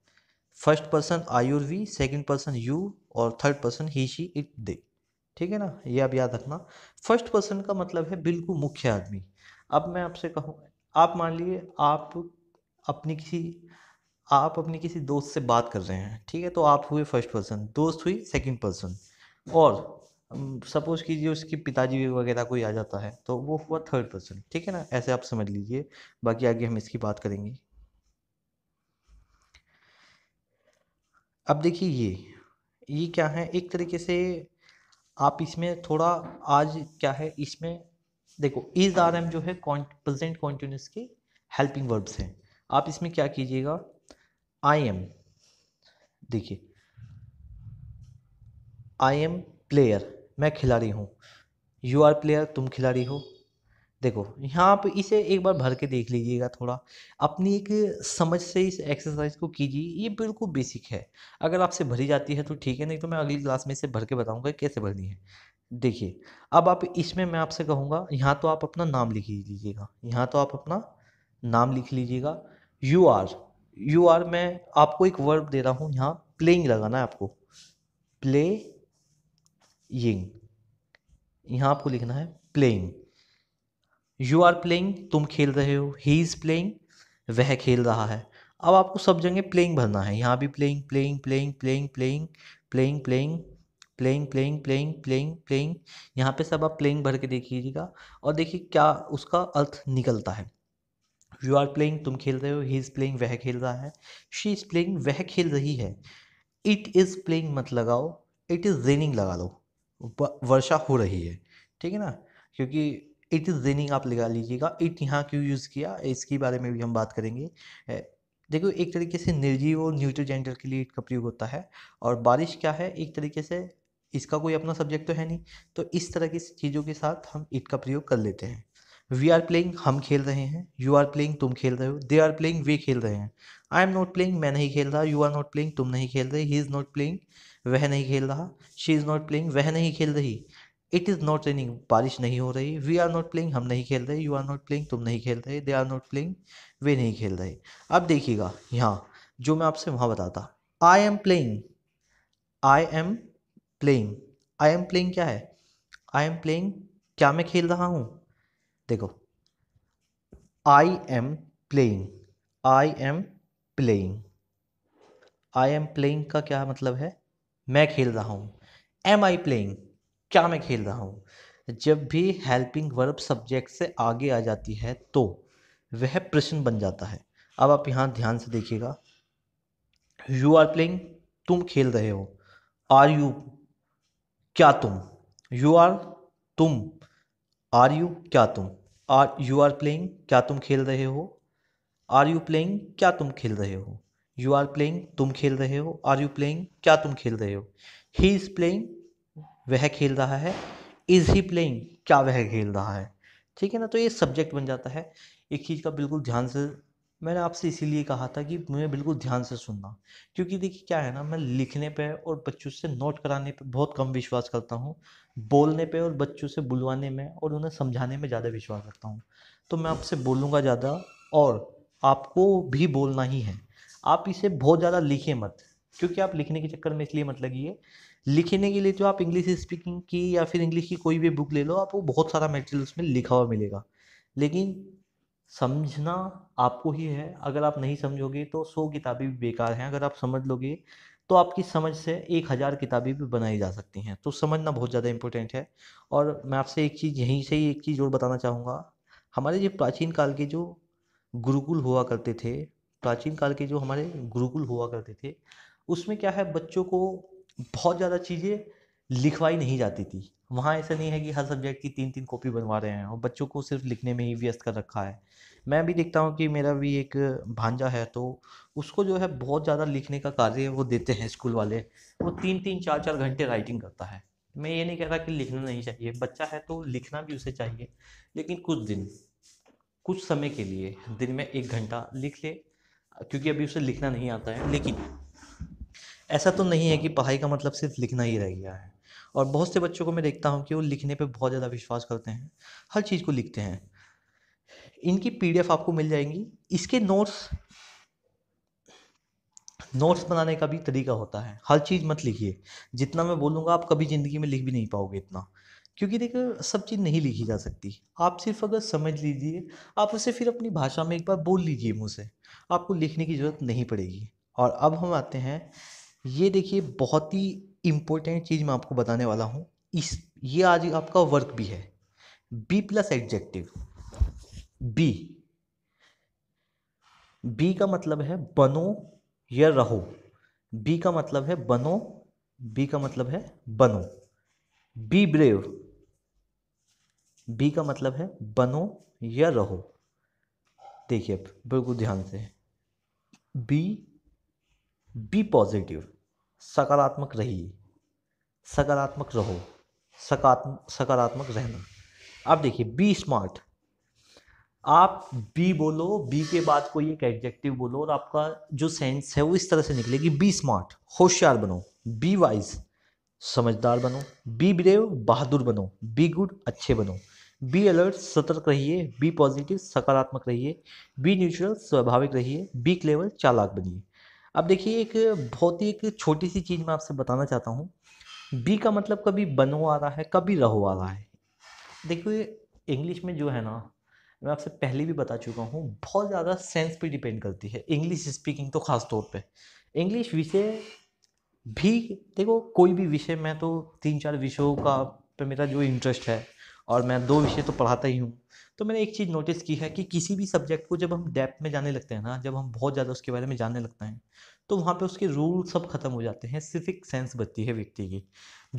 फर्स्ट पर्सन आई और वी सेकेंड पर्सन यू और third person he she it they ठीक है ना ये आप याद रखना फर्स्ट पर्सन का मतलब है बिल्कुल मुख्य आदमी अब मैं आपसे कहूँ आप मान लीजिए आप अपनी किसी आप अपनी किसी दोस्त से बात कर रहे हैं ठीक है तो आप हुए फर्स्ट पर्सन दोस्त हुई सेकंड पर्सन और सपोज कीजिए उसके पिताजी वगैरह कोई आ जाता है तो वो हुआ थर्ड पर्सन ठीक है ना ऐसे आप समझ लीजिए बाकी आगे हम इसकी बात करेंगे अब देखिए ये ये क्या है एक तरीके से आप इसमें थोड़ा आज क्या है इसमें देखो इज आर एम जो है प्रेजेंट कॉन्टिन्यूस के हेल्पिंग वर्ब्स हैं आप इसमें क्या कीजिएगा आई एम देखिए आई एम प्लेयर मैं खिलाड़ी हूँ यू आर प्लेयर तुम खिलाड़ी हो देखो यहाँ आप इसे एक बार भर के देख लीजिएगा थोड़ा अपनी एक समझ से इस एक्सरसाइज को कीजिए ये बिल्कुल बेसिक है अगर आपसे भरी जाती है तो ठीक है नहीं तो मैं अगली क्लास में इसे भर के बताऊँगा कैसे भरनी है देखिए अब आप इसमें मैं आपसे कहूँगा यहाँ तो आप अपना नाम लिख लीजिएगा यहाँ तो आप अपना नाम लिख लीजिएगा यू आर यू आर मैं आपको एक वर्ब दे रहा हूँ यहाँ प्लेइंग लगाना है आपको प्ले यिंग यहाँ आपको लिखना है प्लेइंग यू आर प्लेइंग तुम खेल रहे हो ही इज़ प्लेइंग वह खेल रहा है अब आपको सब जगह प्लेइंग भरना है यहाँ भी playing playing playing playing playing playing playing playing playing playing playing playing यहाँ पे सब आप प्लेइंग भर के देखिएगा और देखिए क्या उसका अर्थ निकलता है यू आर प्लेइंग तुम खेल रहे हो ही इज़ प्लेइंग वह खेल रहा है शी इज़ प्लेइंग वह खेल रही है इट इज़ प्लेइंग मत लगाओ इट इज़ रेनिंग लगा लो वर्षा हो रही है ठीक है ना क्योंकि इट इज़ जेनिंग आप लगा लीजिएगा इट यहाँ क्यों यूज़ किया इसके बारे में भी हम बात करेंगे देखो एक तरीके से निर्जीव और न्यूट्रल जेंडर के लिए इट का प्रयोग होता है और बारिश क्या है एक तरीके से इसका कोई अपना सब्जेक्ट तो है नहीं तो इस तरह की चीज़ों के साथ हम इट का प्रयोग कर लेते हैं वी आर प्लेइंग हम खेल रहे हैं यू आर प्लेइंग तुम खेल रहे हो दे आर प्लेइंग वे खेल रहे हैं आई एम नॉट प्लेइंग मैं नहीं खेल रहा यू आर नॉट प्लेइंग तुम नहीं खेल रहे ही इज़ नॉट प्लेइंग वह नहीं खेल रहा शी इज़ नॉट प्लेइंग वह नहीं खेल रही इट इज़ नॉट रेनिंग बारिश नहीं हो रही वी आर नॉट प्लेइंग हम नहीं खेल रहे यू आर नॉट प्लेइंग तुम नहीं खेल रहे दे आर नॉट प्लेइंग वे नहीं खेल रहे अब देखिएगा यहाँ जो मैं आपसे वहाँ बताता I am playing I am playing I am playing क्या है आई एम प्लेइंग क्या मैं खेल रहा हूँ देखो I am playing I am playing I am playing का क्या मतलब है मैं खेल रहा हूँ एम आई प्लेइंग क्या मैं खेल रहा हूँ जब भी हेल्पिंग वर्ब सब्जेक्ट से आगे आ जाती है तो वह प्रश्न बन जाता है अब आप यहाँ ध्यान से देखिएगा यू आर प्लेइंग तुम खेल रहे हो आर यू क्या तुम यू आर तुम आर यू क्या तुम आर यू आर प्लेइंग क्या तुम खेल रहे हो आर यू प्लेइंग क्या तुम खेल रहे हो यू आर प्लेइंग तुम खेल रहे हो आर यू प्लेइंग क्या तुम खेल रहे हो ही इज़ प्लेइंग वह खेल रहा है इज़ ही प्लेइंग क्या वह खेल रहा है ठीक है ना तो ये सब्जेक्ट बन जाता है एक चीज़ का बिल्कुल ध्यान से मैंने आपसे इसीलिए कहा था कि मुझे बिल्कुल ध्यान से सुनना क्योंकि देखिए क्या है ना मैं लिखने पे और बच्चों से नोट कराने पे बहुत कम विश्वास करता हूँ बोलने पे और बच्चों से बुलवाने में और उन्हें समझाने में ज़्यादा विश्वास करता हूँ तो मैं आपसे बोलूँगा ज़्यादा और आपको भी बोलना ही है आप इसे बहुत ज़्यादा लिखें मत क्योंकि आप लिखने के चक्कर में इसलिए मत लगी लिखने के लिए जो आप इंग्लिश स्पीकिंग की या फिर इंग्लिश की कोई भी बुक ले लो आपको बहुत सारा मेटेरियल उसमें लिखा हुआ मिलेगा लेकिन समझना आपको ही है अगर आप नहीं समझोगे तो सौ किताबें भी बेकार हैं अगर आप समझ लोगे तो आपकी समझ से एक हज़ार किताबें भी बनाई जा सकती हैं तो समझना बहुत ज़्यादा इम्पोर्टेंट है और मैं आपसे एक चीज़ यहीं से ही एक चीज़ और बताना चाहूँगा हमारे जो प्राचीन काल के जो गुरुकुल हुआ करते थे प्राचीन काल के जो हमारे गुरुकुल हुआ करते थे उसमें क्या है बच्चों को बहुत ज़्यादा चीज़ें लिखवाई नहीं जाती थी वहाँ ऐसा नहीं है कि हर सब्जेक्ट की तीन तीन कॉपी बनवा रहे हैं और बच्चों को सिर्फ लिखने में ही व्यस्त कर रखा है मैं भी देखता हूँ कि मेरा भी एक भांजा है तो उसको जो है बहुत ज़्यादा लिखने का कार्य वो देते हैं स्कूल वाले वो तीन तीन चार चार घंटे राइटिंग करता है मैं ये नहीं कह रहा कि लिखना नहीं चाहिए बच्चा है तो लिखना भी उसे चाहिए लेकिन कुछ दिन कुछ समय के लिए दिन में एक घंटा लिख ले क्योंकि अभी उसे लिखना नहीं आता है लेकिन ऐसा तो नहीं है कि पढ़ाई का मतलब सिर्फ लिखना ही रह गया है और बहुत से बच्चों को मैं देखता हूँ कि वो लिखने पर बहुत ज़्यादा विश्वास करते हैं हर चीज़ को लिखते हैं इनकी पी आपको मिल जाएंगी इसके नोट्स नोट्स बनाने का भी तरीका होता है हर चीज़ मत लिखिए जितना मैं बोलूँगा आप कभी ज़िंदगी में लिख भी नहीं पाओगे इतना क्योंकि देखो सब चीज़ नहीं लिखी जा सकती आप सिर्फ अगर समझ लीजिए आप उसे फिर अपनी भाषा में एक बार बोल लीजिए मुझसे आपको लिखने की ज़रूरत नहीं पड़ेगी और अब हम आते हैं ये देखिए बहुत ही इम्पोर्टेंट चीज़ मैं आपको बताने वाला हूँ इस ये आज आपका वर्क भी है be plus adjective be be का मतलब है बनो या रहो बी का मतलब है बनो बी का मतलब है बनो बी ब्रेव बी का मतलब है बनो या रहो देखिए बिल्कुल ध्यान से बी बी पॉजिटिव सकारात्मक रहिए सकारात्मक रहो सकारात्मक रहना अब देखिए बी स्मार्ट आप बी बोलो बी के बाद कोई एक एडजेक्टिव बोलो और आपका जो सेंस है वो इस तरह से निकलेगी बी स्मार्ट होशियार बनो बी वाइज समझदार बनो बी ब्रेव बहादुर बनो बी गुड अच्छे बनो बी अलर्ट सतर्क रहिए बी पॉजिटिव सकारात्मक रहिए बी न्यूट्रल स्वाभाविक रहिए बी क्लेवर चालाक बनिए अब देखिए एक बहुत ही एक छोटी सी चीज़ मैं आपसे बताना चाहता हूँ बी का मतलब कभी बनो आ रहा है कभी रहो आ रहा है देखिए इंग्लिश में जो है ना मैं आपसे पहले भी बता चुका हूँ बहुत ज़्यादा सेंस पे डिपेंड करती है इंग्लिश स्पीकिंग तो ख़ास तौर पे इंग्लिश विषय भी देखो कोई भी विषय मैं तो तीन चार विषयों का पे मेरा जो इंटरेस्ट है और मैं दो विषय तो पढ़ाता ही हूँ तो मैंने एक चीज़ नोटिस की है कि किसी भी सब्जेक्ट को जब हम डेप्थ में जाने लगते हैं ना जब हम बहुत ज़्यादा उसके बारे में जानने लगते हैं तो वहाँ पे उसके रूल सब ख़त्म हो जाते हैं सिर्फ एक सेंस बचती है व्यक्ति की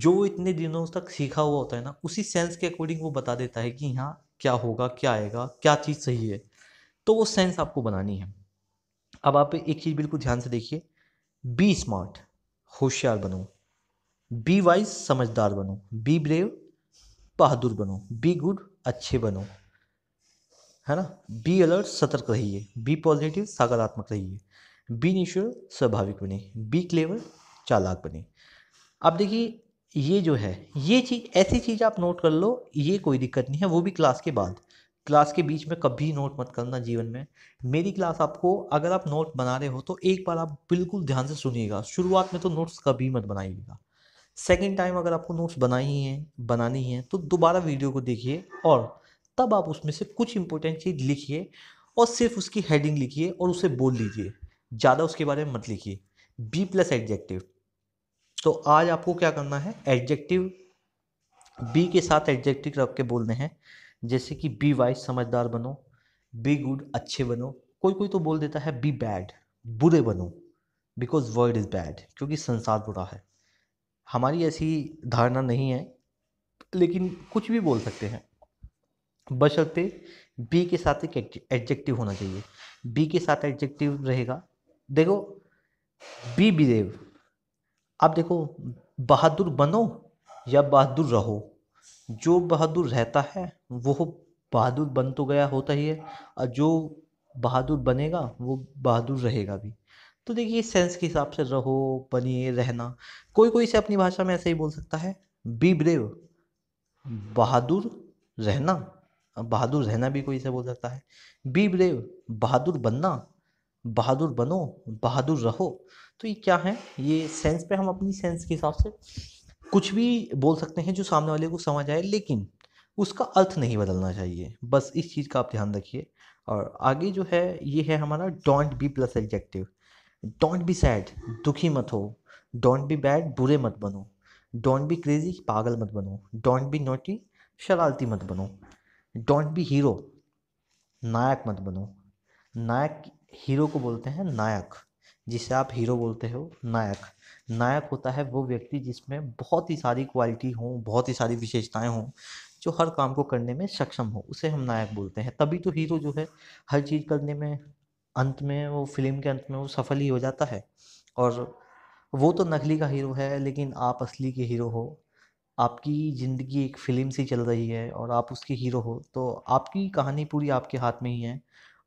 जो इतने दिनों तक सीखा हुआ होता है ना उसी सेंस के अकॉर्डिंग वो बता देता है कि यहाँ क्या होगा क्या आएगा क्या चीज़ सही है तो वो सेंस आपको बनानी है अब आप एक चीज़ बिल्कुल ध्यान से देखिए बी स्मार्ट होशियार बनो बी वाइज समझदार बनो बी ब्रेव बहादुर बनो बी गुड अच्छे बनो है ना बी अलर्ट सतर्क रहिए बी पॉजिटिव सकारात्मक रहिए बी निश्चय स्वाभाविक बने बी क्लेवर चालाक बने अब देखिए ये जो है ये चीज़ ऐसी चीज़ आप नोट कर लो ये कोई दिक्कत नहीं है वो भी क्लास के बाद क्लास के बीच में कभी नोट मत करना जीवन में मेरी क्लास आपको अगर आप नोट बना रहे हो तो एक बार आप बिल्कुल ध्यान से सुनिएगा शुरुआत में तो नोट्स कभी मत बनाइएगा सेकेंड टाइम अगर आपको नोट्स बनाई हैं बनानी है तो दोबारा वीडियो को देखिए और तब आप उसमें से कुछ इंपॉर्टेंट चीज़ लिखिए और सिर्फ उसकी हेडिंग लिखिए और उसे बोल लीजिए ज़्यादा उसके बारे में मत लिखिए बी प्लस एडजेक्टिव तो आज आपको क्या करना है एडजेक्टिव बी के साथ एडजेक्टिव रख के बोलने हैं जैसे कि बी वाइज समझदार बनो बी गुड अच्छे बनो कोई कोई तो बोल देता है बी बैड बुरे बनो बिकॉज वर्ल्ड इज़ बैड क्योंकि संसार बुरा है हमारी ऐसी धारणा नहीं है लेकिन कुछ भी बोल सकते हैं बशर्ते बी के साथ एक एडजेक्टिव होना चाहिए बी के साथ एडजेक्टिव रहेगा देखो बी बिदेव आप देखो बहादुर बनो या बहादुर रहो जो बहादुर रहता है वो बहादुर बन तो गया होता ही है और जो बहादुर बनेगा वो बहादुर रहेगा भी तो देखिए सेंस के हिसाब से रहो बनिए रहना कोई कोई से अपनी भाषा में ऐसे ही बोल सकता है बी ब्रेव बहादुर रहना बहादुर रहना भी कोई से बोल सकता है बी ब्रेव बहादुर बनना बहादुर बनो बहादुर रहो तो ये क्या है ये सेंस पे हम अपनी सेंस के हिसाब से कुछ भी बोल सकते हैं जो सामने वाले को समझ आए लेकिन उसका अर्थ नहीं बदलना चाहिए बस इस चीज़ का आप ध्यान रखिए और आगे जो है ये है हमारा don't be plus adjective don't be sad दुखी मत हो डोंट बी बैड बुरे मत बनो डोंट बी क्रेजी पागल मत बनो डोंट बी नोटी शरारती मत बनो डोंट बी हीरो नायक मत बनो नायक हीरो को बोलते हैं नायक जिसे आप हीरो बोलते हो नायक नायक होता है वो व्यक्ति जिसमें बहुत ही सारी क्वालिटी हो बहुत ही सारी विशेषताएं हों जो हर काम को करने में सक्षम हो उसे हम नायक बोलते हैं तभी तो हीरो जो है हर चीज़ करने में अंत में वो फिल्म के अंत में वो सफल ही हो जाता है और वो तो नकली का हीरो है लेकिन आप असली के हीरो हो आपकी ज़िंदगी एक फ़िल्म सी चल रही है और आप उसके हीरो हो तो आपकी कहानी पूरी आपके हाथ में ही है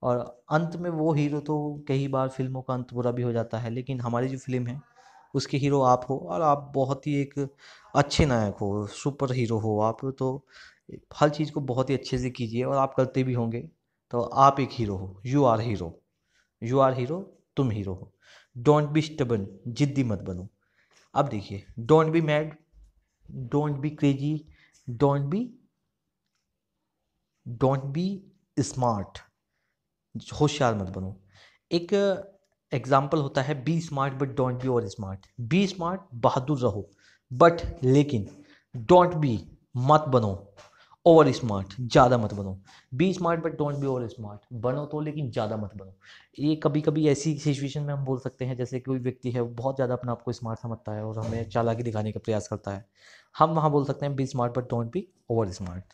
और अंत में वो हीरो तो कई बार फिल्मों का अंत बुरा भी हो जाता है लेकिन हमारी जो फिल्म है उसके हीरो आप हो और आप बहुत ही एक अच्छे नायक हो सुपर हीरो हो आप तो हर चीज़ को बहुत ही अच्छे से कीजिए और आप करते भी होंगे तो आप एक हीरो हो you are hero you are hero तुम हीरो हो डोंट बी स्टबन जिद्दी मत बनो अब देखिए don't be mad don't be crazy don't be don't be smart होशियार मत बनो एक एग्जाम्पल होता है be smart but don't be और स्मार्ट बी स्मार्ट बहादुर रहो बट लेकिन डोंट बी मत बनो ओवर स्मार्ट ज़्यादा मत बनो be smart but don't be over smart बनो तो लेकिन ज़्यादा मत बनो ये कभी कभी ऐसी सिचुएशन में हम बोल सकते हैं जैसे कोई व्यक्ति है वो बहुत ज़्यादा अपने आप को स्मार्ट समझता है और हमें चालाकी दिखाने का प्रयास करता है हम वहाँ बोल सकते हैं be smart but don't be over smart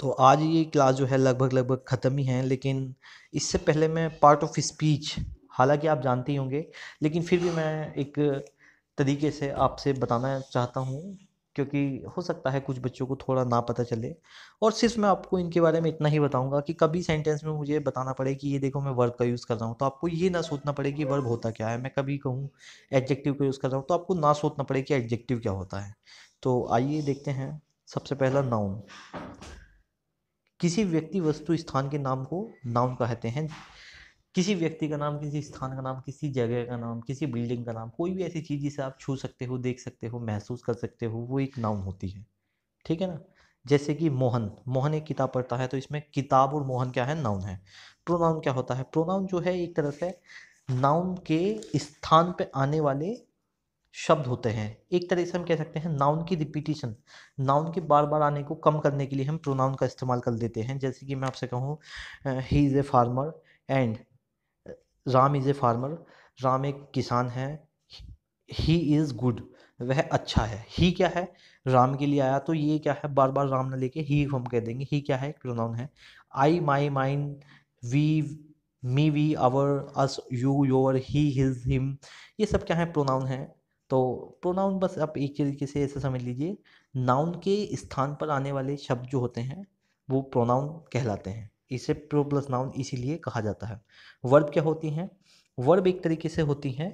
तो आज ये क्लास जो है लगभग लगभग ख़त्म ही है लेकिन इससे पहले मैं पार्ट ऑफ स्पीच हालांकि आप जानते ही होंगे लेकिन फिर भी मैं एक तरीके से आपसे बताना चाहता हूँ क्योंकि हो सकता है कुछ बच्चों को थोड़ा ना पता चले और सिर्फ मैं आपको इनके बारे में इतना ही बताऊंगा कि कभी सेंटेंस में मुझे बताना पड़े कि ये देखो मैं वर्ब का यूज़ कर रहा हूँ तो आपको ये ना सोचना पड़े कि वर्ब होता क्या है मैं कभी कहूँ एडजेक्टिव का यूज़ कर रहा हूँ तो आपको ना सोचना पड़े कि एडजेक्टिव क्या होता है तो आइए देखते हैं सबसे पहला नाउन किसी व्यक्ति वस्तु स्थान के नाम को नाउन कहते हैं किसी व्यक्ति का नाम किसी स्थान का नाम किसी जगह का नाम किसी बिल्डिंग का नाम कोई भी ऐसी चीज़ जिसे आप छू सकते हो देख सकते हो महसूस कर सकते हो वो एक नाउन होती है ठीक है ना जैसे कि मोहन मोहन एक किताब पढ़ता है तो इसमें किताब और मोहन क्या है नाउन है प्रोनाउन क्या होता है प्रोनाउन जो है एक तरह से नाउन के स्थान पे आने वाले शब्द होते हैं एक तरह से हम कह सकते हैं नाउन की रिपीटिशन नाउन के बार बार आने को कम करने के लिए हम प्रोनाउन का इस्तेमाल कर देते हैं जैसे कि मैं आपसे कहूँ he is a farmer and Ram is a farmer Ram एक किसान है ही इज़ गुड वह अच्छा है ही क्या है राम के लिए आया तो ये क्या है बार बार राम ना लेके ही हम कह देंगे ही क्या है प्रोनाउन है I my mine we me we our us you your he his him ये सब क्या है प्रोनाउन है तो प्रोनाउन बस आप एक तरीके से ऐसे समझ लीजिए नाउन के स्थान पर आने वाले शब्द जो होते हैं वो प्रोनाउन कहलाते हैं इसे प्रो प्लस नाउन इसीलिए कहा जाता है वर्ब क्या होती हैं वर्ब एक तरीके से होती हैं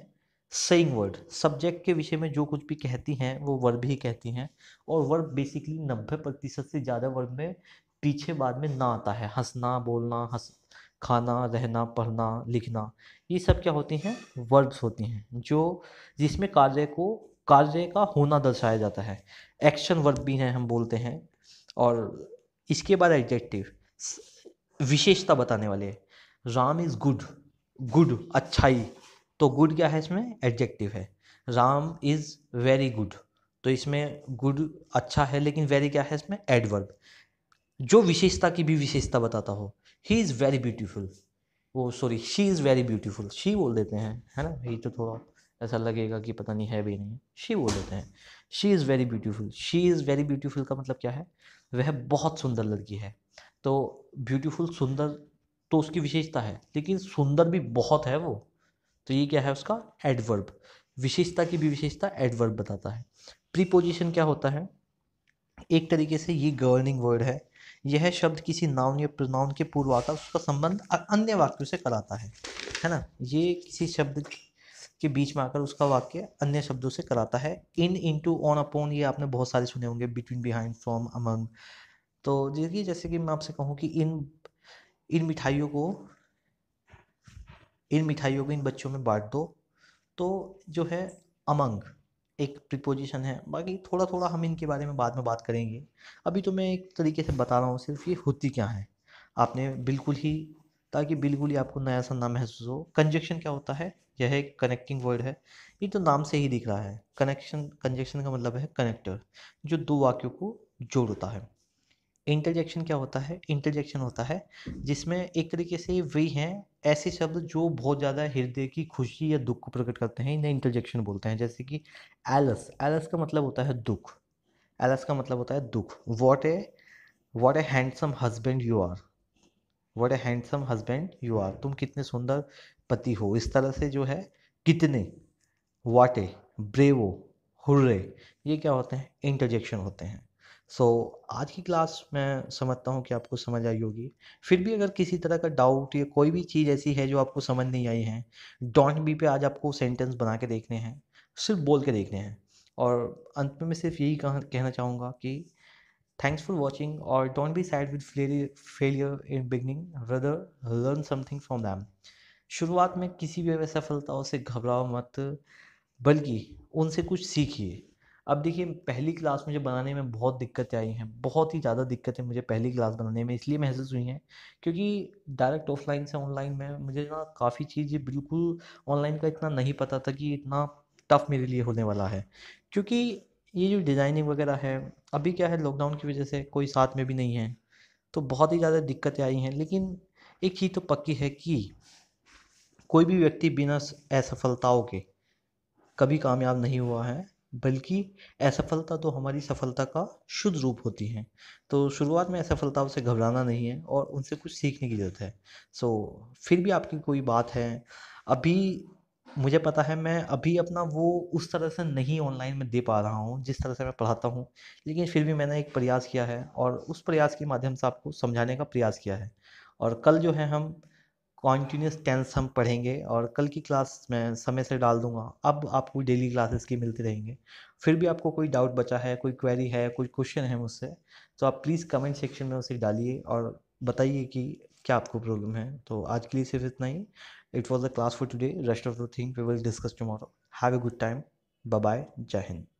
सेइंग वर्ड सब्जेक्ट के विषय में जो कुछ भी कहती हैं वो वर्ब ही कहती हैं और वर्ब बेसिकली नब्बे प्रतिशत से ज़्यादा वर्ब में पीछे बाद में ना आता है हंसना बोलना हंस खाना रहना पढ़ना लिखना ये सब क्या होती हैं वर्ब्स होती हैं जो जिसमें कार्य को कार्य का होना दर्शाया जाता है एक्शन वर्ब भी हैं हम बोलते हैं और इसके बाद एडजेक्टिव विशेषता बताने वाले राम इज़ गुड गुड अच्छाई तो गुड क्या है इसमें एडजेक्टिव है राम इज़ वेरी गुड तो इसमें गुड अच्छा है लेकिन वेरी क्या है इसमें एडवर्ब जो विशेषता की भी विशेषता बताता हो ही इज़ वेरी ब्यूटीफुल वो sorry she is very beautiful she बोल देते हैं है ना ये तो थोड़ा ऐसा लगेगा कि पता नहीं है भी नहीं शी बोल देते हैं she is very beautiful she is very beautiful का मतलब क्या है वह बहुत सुंदर लड़की है तो ब्यूटीफुल सुंदर तो उसकी विशेषता है लेकिन सुंदर भी बहुत है वो तो ये क्या है उसका एडवर्ब विशेषता की भी विशेषता एडवर्ब बताता है प्रीपोजिशन क्या होता है एक तरीके से ये गवर्निंग वर्ड है यह शब्द किसी नाउन या प्रोनाउन के पूर्व आकर उसका संबंध अन्य वाक्यों से कराता है है ना ये किसी शब्द के बीच में आकर उसका वाक्य अन्य शब्दों से कराता है in into on upon ये आपने बहुत सारे सुने होंगे बिटवीन बिहाइंड फ्रॉम अमंग तो देखिए जैसे कि मैं आपसे कहूँ कि इन इन मिठाइयों को इन मिठाइयों को इन बच्चों में बांट दो तो जो है अमंग एक प्रिपोजिशन है बाकी थोड़ा थोड़ा हम इनके बारे में बाद में बात करेंगे अभी तो मैं एक तरीके से बता रहा हूँ सिर्फ ये होती क्या है आपने बिल्कुल ही ताकि बिल्कुल ही आपको नया सा ना महसूस हो कंजक्शन क्या होता है यह एक कनेक्टिंग वर्ड है ये तो नाम से ही दिख रहा है कनेक्शन कंजक्शन का मतलब है कनेक्टर जो दो वाक्यों को जोड़ता है इंटरजेक्शन क्या होता है इंटरजेक्शन होता है जिसमें एक तरीके से वे हैं ऐसे शब्द जो बहुत ज़्यादा हृदय की खुशी या दुख को प्रकट करते हैं इन्हें इंटरजेक्शन बोलते हैं जैसे कि एलस एलस का मतलब होता है दुख एलस का मतलब होता है दुख what a what a handsome husband you are what a handsome husband you are तुम कितने सुंदर पति हो इस तरह से जो है कितने वाटे ब्रेवो हुर्रे ये क्या होते हैं इंटरजेक्शन होते हैं सो so, आज की क्लास मैं समझता हूँ कि आपको समझ आई होगी फिर भी अगर किसी तरह का डाउट या कोई भी चीज़ ऐसी है जो आपको समझ नहीं आई है डोंट बी पे आज आपको सेंटेंस बना के देखने हैं सिर्फ बोल के देखने हैं और अंत में मैं सिर्फ यही कहना चाहूँगा कि थैंक्स फॉर वॉचिंग और don't be sad with failure in beginning rather learn something from them शुरुआत में किसी भी असफलताओं से घबराओ मत बल्कि उनसे कुछ सीखिए अब देखिए पहली क्लास मुझे बनाने में बहुत दिक्कतें आई हैं बहुत ही ज़्यादा दिक्कतें मुझे पहली क्लास बनाने में इसलिए महसूस हुई हैं क्योंकि डायरेक्ट ऑफलाइन से ऑनलाइन में मुझे ना काफ़ी चीज़ें बिल्कुल ऑनलाइन का इतना नहीं पता था कि इतना टफ़ मेरे लिए होने वाला है क्योंकि ये जो डिज़ाइनिंग वगैरह है अभी क्या है लॉकडाउन की वजह से कोई साथ में भी नहीं है तो बहुत ही ज़्यादा दिक्कतें आई हैं लेकिन एक चीज़ तो पक्की है कि कोई भी व्यक्ति बिना असफलताओं के कभी कामयाब नहीं हुआ है बल्कि असफलता तो हमारी सफलता का शुद्ध रूप होती है तो शुरुआत में असफलताओं से घबराना नहीं है और उनसे कुछ सीखने की ज़रूरत है सो so, फिर भी आपकी कोई बात है अभी मुझे पता है मैं अभी अपना वो उस तरह से नहीं ऑनलाइन में दे पा रहा हूँ जिस तरह से मैं पढ़ाता हूँ लेकिन फिर भी मैंने एक प्रयास किया है और उस प्रयास के माध्यम से आपको समझाने का प्रयास किया है और कल जो है हम कॉन्टीन्यूस टेंस हम पढ़ेंगे और कल की क्लास मैं समय से डाल दूंगा अब आपको डेली क्लासेस की मिलते रहेंगे फिर भी आपको कोई डाउट बचा है कोई क्वेरी है कोई क्वेश्चन है मुझसे तो आप प्लीज़ कमेंट सेक्शन में उसे डालिए और बताइए कि क्या आपको प्रॉब्लम है तो आज के लिए सिर्फ इतना ही it was the class for today rest of the thing we will discuss tomorrow have a good time bye Jai Hind